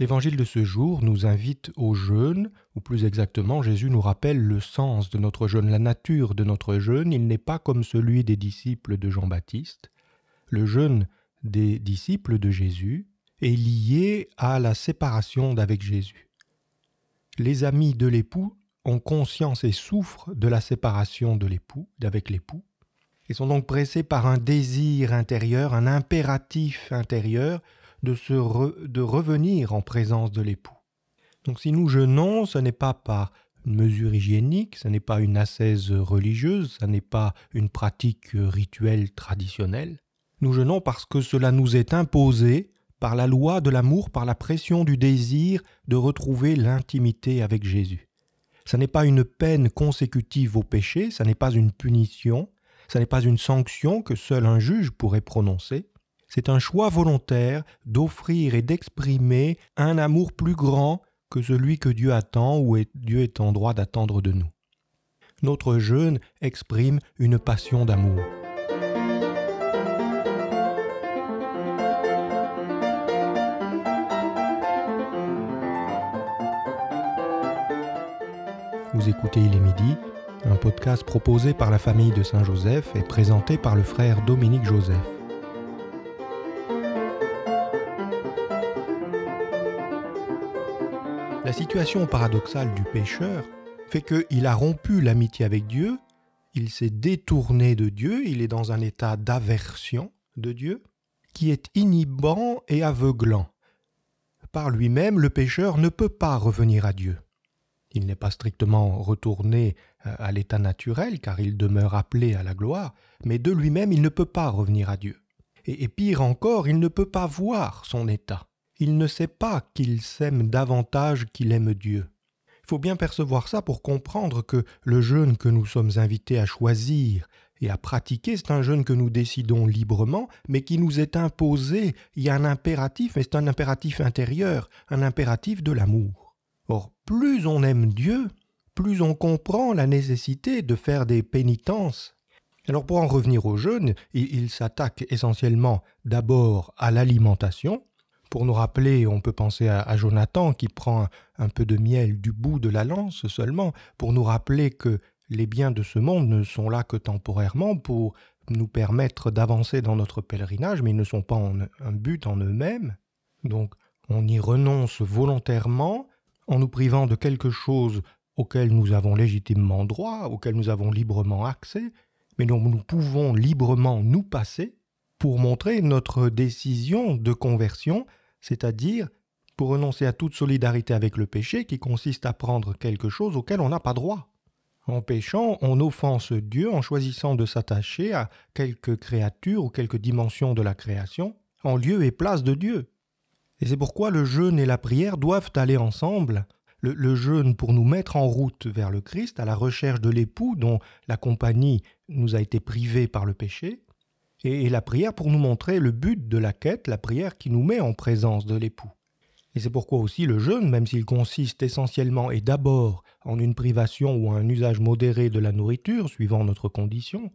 L'évangile de ce jour nous invite au jeûne, ou plus exactement Jésus nous rappelle le sens de notre jeûne, la nature de notre jeûne. Il n'est pas comme celui des disciples de Jean-Baptiste. Le jeûne des disciples de Jésus est lié à la séparation d'avec Jésus. Les amis de l'époux ont conscience et souffrent de la séparation de l'époux, d'avec l'époux, et sont donc pressés par un désir intérieur, un impératif intérieur de, revenir en présence de l'époux. Donc si nous jeûnons, ce n'est pas par une mesure hygiénique, ce n'est pas une assaise religieuse, ce n'est pas une pratique rituelle traditionnelle. Nous jeûnons parce que cela nous est imposé par la loi de l'amour, par la pression du désir de retrouver l'intimité avec Jésus. Ce n'est pas une peine consécutive au péché, ce n'est pas une punition, ce n'est pas une sanction que seul un juge pourrait prononcer, c'est un choix volontaire d'offrir et d'exprimer un amour plus grand que celui que Dieu attend ou Dieu est en droit d'attendre de nous. Notre jeûne exprime une passion d'amour. Vous écoutez Il est midi, un podcast proposé par la famille de Saint-Joseph et présenté par le frère Dominique Joseph. La situation paradoxale du pécheur fait qu'il a rompu l'amitié avec Dieu, il s'est détourné de Dieu, il est dans un état d'aversion de Dieu, qui est inhibant et aveuglant. Par lui-même, le pécheur ne peut pas revenir à Dieu. Il n'est pas strictement retourné euh, à l'état naturel, car il demeure appelé à la gloire, mais de lui-même il ne peut pas revenir à Dieu. Et, et pire encore, il ne peut pas voir son état il ne sait pas qu'il s'aime davantage qu'il aime Dieu. Il faut bien percevoir ça pour comprendre que le jeûne que nous sommes invités à choisir et à pratiquer, c'est un jeûne que nous décidons librement, mais qui nous est imposé. Il y a un impératif, mais c'est un impératif intérieur, un impératif de l'amour. Or, plus on aime Dieu, plus on comprend la nécessité de faire des pénitences. Alors pour en revenir au jeûne, il, s'attaque essentiellement d'abord à l'alimentation, pour nous rappeler, on peut penser à, Jonathan qui prend un, peu de miel du bout de la lance seulement, pour nous rappeler que les biens de ce monde ne sont là que temporairement pour nous permettre d'avancer dans notre pèlerinage, mais ils ne sont pas un but en eux-mêmes. Donc on y renonce volontairement en nous privant de quelque chose auquel nous avons légitimement droit, auquel nous avons librement accès, mais dont nous pouvons librement nous passer pour montrer notre décision de conversion, c'est-à-dire pour renoncer à toute solidarité avec le péché qui consiste à prendre quelque chose auquel on n'a pas droit. En péchant, on offense Dieu en choisissant de s'attacher à quelque créature ou quelque dimension de la création, en lieu et place de Dieu. Et c'est pourquoi le jeûne et la prière doivent aller ensemble. Le, le, jeûne pour nous mettre en route vers le Christ, à la recherche de l'époux dont la compagnie nous a été privée par le péché, et, la prière pour nous montrer le but de la quête, la prière qui nous met en présence de l'époux. Et c'est pourquoi aussi le jeûne, même s'il consiste essentiellement et d'abord en une privation ou un usage modéré de la nourriture, suivant notre condition,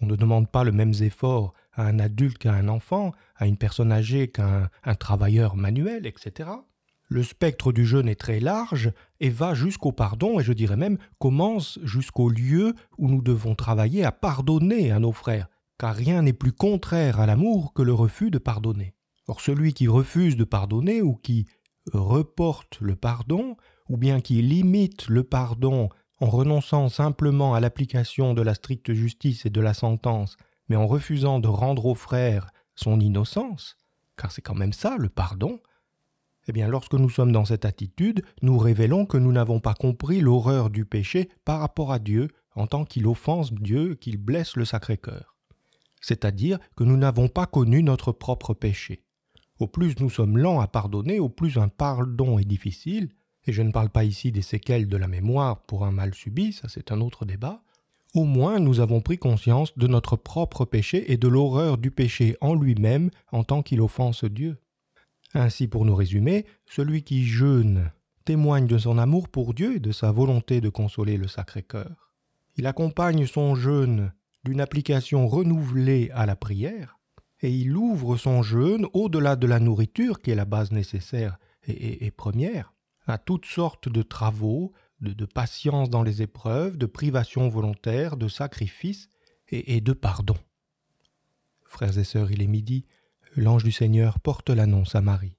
on ne demande pas le même effort à un adulte qu'à un enfant, à une personne âgée qu'à un, travailleur manuel, etc. Le spectre du jeûne est très large et va jusqu'au pardon, et je dirais même commence jusqu'au lieu où nous devons travailler à pardonner à nos frères, car rien n'est plus contraire à l'amour que le refus de pardonner. Or celui qui refuse de pardonner ou qui reporte le pardon, ou bien qui limite le pardon en renonçant simplement à l'application de la stricte justice et de la sentence, mais en refusant de rendre au frère son innocence, car c'est quand même ça le pardon, eh bien lorsque nous sommes dans cette attitude, nous révélons que nous n'avons pas compris l'horreur du péché par rapport à Dieu en tant qu'il offense Dieu, qu'il blesse le Sacré-Cœur c'est-à-dire que nous n'avons pas connu notre propre péché. Au plus nous sommes lents à pardonner, au plus un pardon est difficile, et je ne parle pas ici des séquelles de la mémoire pour un mal subi, ça c'est un autre débat, au moins nous avons pris conscience de notre propre péché et de l'horreur du péché en lui-même en tant qu'il offense Dieu. Ainsi, pour nous résumer, celui qui jeûne témoigne de son amour pour Dieu et de sa volonté de consoler le Sacré-Cœur. Il accompagne son jeûne d'une application renouvelée à la prière, et il ouvre son jeûne au-delà de la nourriture, qui est la base nécessaire et, première, à toutes sortes de travaux, de, patience dans les épreuves, de privation volontaire, de sacrifice et, et de pardon. Frères et sœurs, il est midi, l'ange du Seigneur porte l'annonce à Marie.